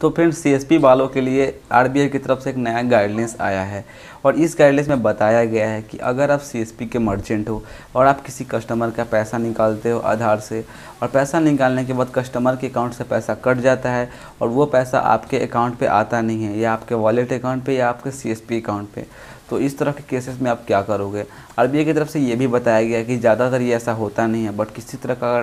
तो friends P वालों के लिए आई की तरफ से एक नया गाइडलाइंस आया है और इस गाइडलाइंस में बताया गया है कि अगर आप पी के मर्चेंट हो और आप किसी कस्टमर का पैसा निकालते हो आधार से और पैसा निकालने के बाद कस्टमर के अकाउंट से पैसा कट जाता है और वो पैसा आपके अकाउंट पर आता नहीं है या आपके वॉलेट अकाउंट पर या आपके सी अकाउंट पर तो इस तरह के केसेस में आप क्या करोगे आर की तरफ से ये भी बताया गया कि ज़्यादातर ये ऐसा होता नहीं है बट किसी तरह का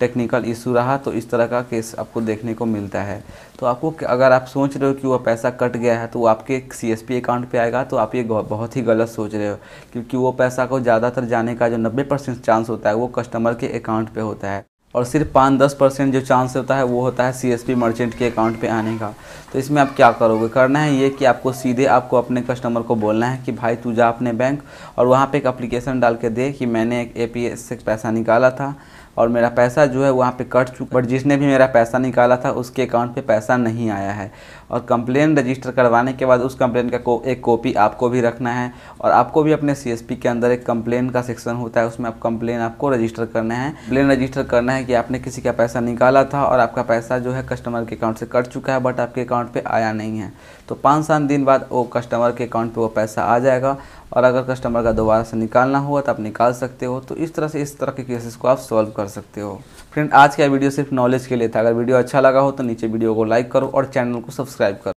टेक्निकल इशू रहा तो इस तरह का केस आपको देखने को मिलता है तो आपको अगर आप सोच रहे हो कि वह पैसा कट गया है तो वो आपके सी एस पी अकाउंट पर आएगा तो आप ये बहुत ही गलत सोच रहे हो क्योंकि वो पैसा को ज़्यादातर जाने का जो नब्बे परसेंट चांस होता है वो कस्टमर के अकाउंट पर होता है और सिर्फ पाँच दस परसेंट जो चांस होता है वो होता है सीएसपी मर्चेंट के अकाउंट पे आने का तो इसमें आप क्या करोगे करना है ये कि आपको सीधे आपको अपने कस्टमर को बोलना है कि भाई तू जा अपने बैंक और वहाँ पे एक अप्लीकेशन डाल के दे कि मैंने एक ए से पैसा निकाला था और मेरा पैसा जो है वहाँ पे कट चुका बट जिसने भी मेरा पैसा निकाला था उसके अकाउंट पे पैसा नहीं आया है और कंप्लेन रजिस्टर करवाने के बाद उस कंप्लेन का को, एक कॉपी आपको भी रखना है और आपको भी अपने सीएसपी के अंदर एक कंप्लेन का सेक्शन होता है उसमें आप कंप्लेन आपको रजिस्टर करना है कंप्लेन रजिस्टर करना है है कि आपने किसी का पैसा निकाला था और आपका पैसा जो है कस्टमर के अकाउंट से कट चुका है बट आपके अकाउंट पे आया नहीं है तो पाँच सात दिन बाद वो कस्टमर के अकाउंट पे वो पैसा आ जाएगा और अगर कस्टमर का दोबारा से निकालना हुआ तो आप निकाल सकते हो तो इस तरह से इस तरह के केसेस को आप सॉल्व कर सकते हो फ्रेंड आज का वीडियो सिर्फ नॉलेज के लिए था अगर वीडियो अच्छा लगा हो तो नीचे वीडियो को लाइक करो और चैनल को सब्सक्राइब करो